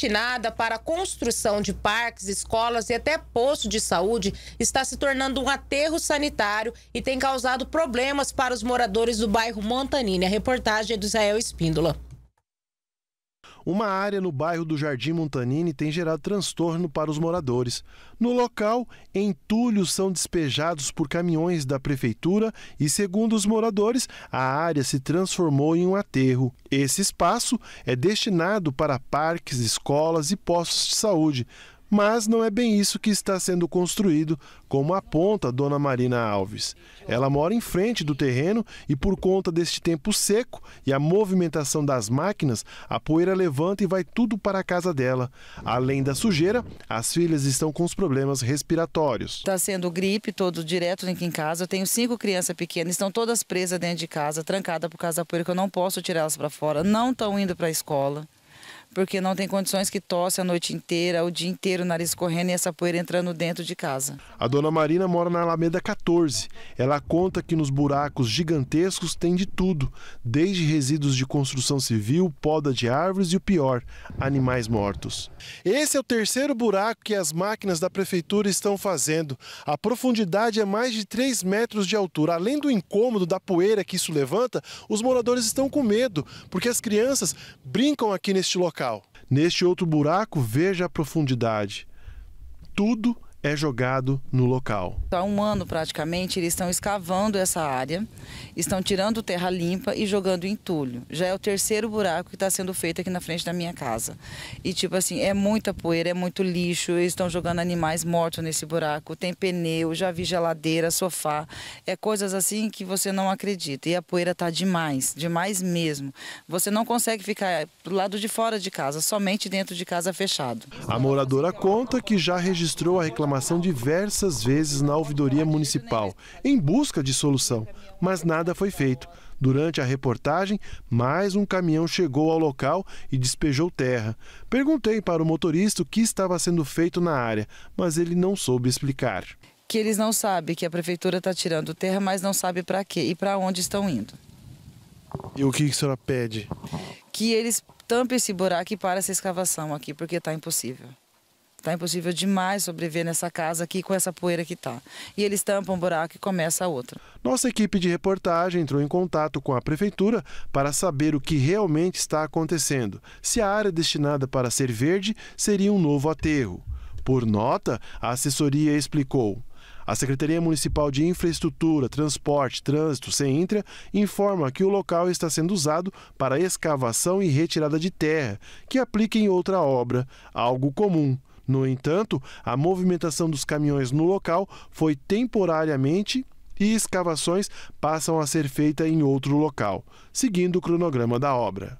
destinada para a construção de parques, escolas e até posto de saúde está se tornando um aterro sanitário e tem causado problemas para os moradores do bairro Montanini. A reportagem é do Israel Espíndola. Uma área no bairro do Jardim Montanini tem gerado transtorno para os moradores. No local, entulhos são despejados por caminhões da prefeitura e, segundo os moradores, a área se transformou em um aterro. Esse espaço é destinado para parques, escolas e postos de saúde. Mas não é bem isso que está sendo construído, como aponta Dona Marina Alves. Ela mora em frente do terreno e, por conta deste tempo seco e a movimentação das máquinas, a poeira levanta e vai tudo para a casa dela. Além da sujeira, as filhas estão com os problemas respiratórios. Está sendo gripe todo direto aqui em casa. Eu tenho cinco crianças pequenas, estão todas presas dentro de casa, trancadas por causa da poeira, que eu não posso tirá-las para fora. Não estão indo para a escola porque não tem condições que tosse a noite inteira, o dia inteiro, o nariz correndo e essa poeira entrando dentro de casa. A dona Marina mora na Alameda 14. Ela conta que nos buracos gigantescos tem de tudo, desde resíduos de construção civil, poda de árvores e o pior, animais mortos. Esse é o terceiro buraco que as máquinas da prefeitura estão fazendo. A profundidade é mais de 3 metros de altura. Além do incômodo da poeira que isso levanta, os moradores estão com medo, porque as crianças brincam aqui neste local local. Neste outro buraco, veja a profundidade. Tudo é jogado no local. Há um ano praticamente eles estão escavando essa área, estão tirando terra limpa e jogando entulho. Já é o terceiro buraco que está sendo feito aqui na frente da minha casa. E tipo assim, é muita poeira, é muito lixo, eles estão jogando animais mortos nesse buraco, tem pneu, já vi geladeira, sofá, é coisas assim que você não acredita. E a poeira está demais, demais mesmo. Você não consegue ficar do lado de fora de casa, somente dentro de casa fechado. A moradora conta que já registrou a reclamação reclamação diversas vezes na ouvidoria municipal, em busca de solução, mas nada foi feito. Durante a reportagem, mais um caminhão chegou ao local e despejou terra. Perguntei para o motorista o que estava sendo feito na área, mas ele não soube explicar. Que eles não sabem que a prefeitura está tirando terra, mas não sabe para quê e para onde estão indo. E o que a senhora pede? Que eles tampem esse buraco e parem essa escavação aqui, porque está impossível. Tá impossível demais sobreviver nessa casa aqui com essa poeira que tá. E eles tampam um buraco e começa outra. Nossa equipe de reportagem entrou em contato com a prefeitura para saber o que realmente está acontecendo. Se a área destinada para ser verde seria um novo aterro. Por nota, a assessoria explicou: a Secretaria Municipal de Infraestrutura, Transporte, Trânsito, CEINTRA, informa que o local está sendo usado para escavação e retirada de terra, que aplica em outra obra, algo comum. No entanto, a movimentação dos caminhões no local foi temporariamente e escavações passam a ser feitas em outro local, seguindo o cronograma da obra.